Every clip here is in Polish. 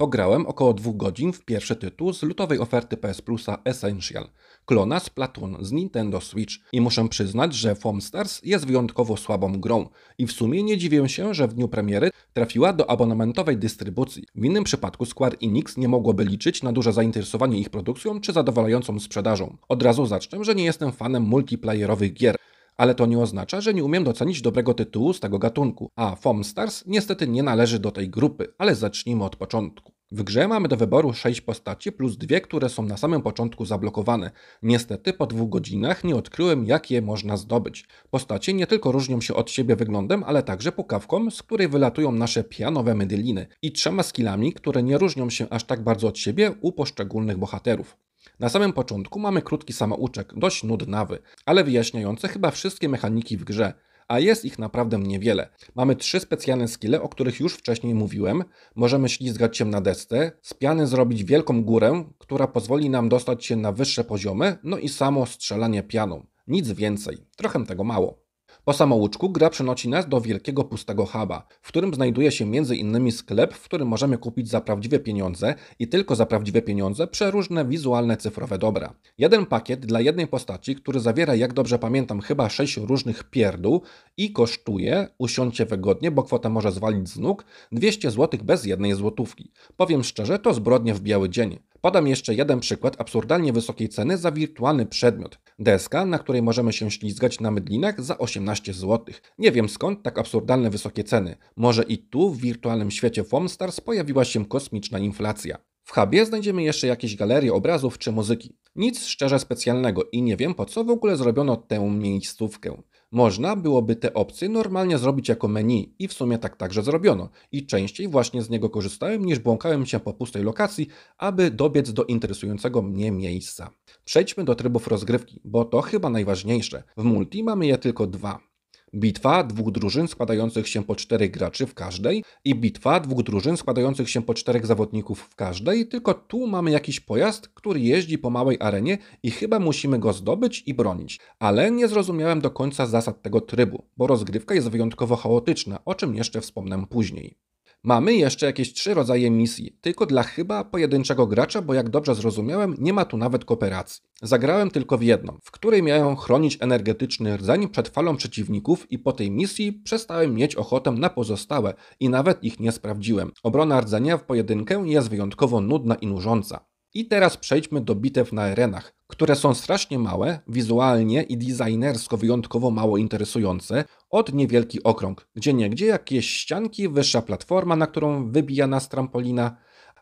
Pograłem około dwóch godzin w pierwszy tytuł z lutowej oferty PS Plusa Essential, klona z Platoon z Nintendo Switch i muszę przyznać, że Foam Stars jest wyjątkowo słabą grą i w sumie nie dziwię się, że w dniu premiery trafiła do abonamentowej dystrybucji. W innym przypadku Square Enix nie mogłoby liczyć na duże zainteresowanie ich produkcją czy zadowalającą sprzedażą. Od razu zacznę, że nie jestem fanem multiplayerowych gier, ale to nie oznacza, że nie umiem docenić dobrego tytułu z tego gatunku, a Stars niestety nie należy do tej grupy, ale zacznijmy od początku. W grze mamy do wyboru 6 postaci plus dwie, które są na samym początku zablokowane. Niestety po dwóch godzinach nie odkryłem jak je można zdobyć. Postacie nie tylko różnią się od siebie wyglądem, ale także pukawką, z której wylatują nasze pianowe medyliny i trzema skillami, które nie różnią się aż tak bardzo od siebie u poszczególnych bohaterów. Na samym początku mamy krótki samouczek, dość nudnawy, ale wyjaśniający chyba wszystkie mechaniki w grze, a jest ich naprawdę niewiele. Mamy trzy specjalne skille, o których już wcześniej mówiłem. Możemy ślizgać się na desce, z piany zrobić wielką górę, która pozwoli nam dostać się na wyższe poziomy, no i samo strzelanie pianą. Nic więcej, trochę tego mało. Po samouczku gra przenosi nas do wielkiego pustego huba, w którym znajduje się m.in. sklep, w którym możemy kupić za prawdziwe pieniądze i tylko za prawdziwe pieniądze przeróżne wizualne cyfrowe dobra. Jeden pakiet dla jednej postaci, który zawiera, jak dobrze pamiętam, chyba 6 różnych pierdół i kosztuje, usiądźcie wygodnie, bo kwota może zwalić z nóg, 200 zł bez jednej złotówki. Powiem szczerze, to zbrodnie w biały dzień. Podam jeszcze jeden przykład absurdalnie wysokiej ceny za wirtualny przedmiot. Deska, na której możemy się ślizgać na mydlinach za 18 zł. Nie wiem skąd tak absurdalne wysokie ceny. Może i tu w wirtualnym świecie Fomstars pojawiła się kosmiczna inflacja. W hubie znajdziemy jeszcze jakieś galerie obrazów czy muzyki. Nic szczerze specjalnego i nie wiem po co w ogóle zrobiono tę miejscówkę. Można byłoby te opcje normalnie zrobić jako menu i w sumie tak także zrobiono. I częściej właśnie z niego korzystałem niż błąkałem się po pustej lokacji, aby dobiec do interesującego mnie miejsca. Przejdźmy do trybów rozgrywki, bo to chyba najważniejsze. W multi mamy je tylko dwa bitwa dwóch drużyn składających się po czterech graczy w każdej i bitwa dwóch drużyn składających się po czterech zawodników w każdej, tylko tu mamy jakiś pojazd, który jeździ po małej arenie i chyba musimy go zdobyć i bronić. Ale nie zrozumiałem do końca zasad tego trybu, bo rozgrywka jest wyjątkowo chaotyczna, o czym jeszcze wspomnę później. Mamy jeszcze jakieś trzy rodzaje misji, tylko dla chyba pojedynczego gracza, bo jak dobrze zrozumiałem, nie ma tu nawet kooperacji. Zagrałem tylko w jedną, w której miałem chronić energetyczny rdzeń przed falą przeciwników i po tej misji przestałem mieć ochotę na pozostałe i nawet ich nie sprawdziłem. Obrona rdzenia w pojedynkę jest wyjątkowo nudna i nużąca. I teraz przejdźmy do bitew na arenach, które są strasznie małe, wizualnie i designersko wyjątkowo mało interesujące, od niewielki okrąg, gdzie niegdzie jakieś ścianki, wyższa platforma, na którą wybija nas trampolina –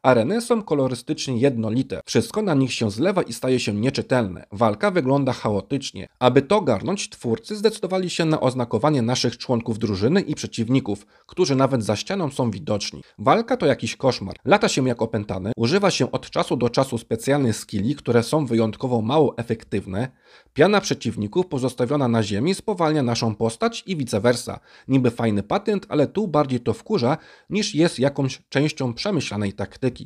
Areny są kolorystycznie jednolite, wszystko na nich się zlewa i staje się nieczytelne. Walka wygląda chaotycznie. Aby to garnąć, twórcy zdecydowali się na oznakowanie naszych członków drużyny i przeciwników, którzy nawet za ścianą są widoczni. Walka to jakiś koszmar. Lata się jak opętany, używa się od czasu do czasu specjalnych skilli, które są wyjątkowo mało efektywne. Piana przeciwników pozostawiona na ziemi spowalnia naszą postać i vice versa. Niby fajny patent, ale tu bardziej to wkurza, niż jest jakąś częścią przemyślanej taktyki.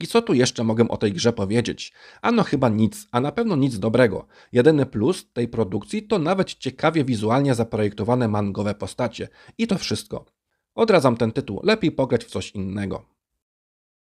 I co tu jeszcze mogę o tej grze powiedzieć? Ano chyba nic, a na pewno nic dobrego. Jedyny plus tej produkcji to nawet ciekawie wizualnie zaprojektowane mangowe postacie. I to wszystko. Odradzam ten tytuł, lepiej pograć w coś innego.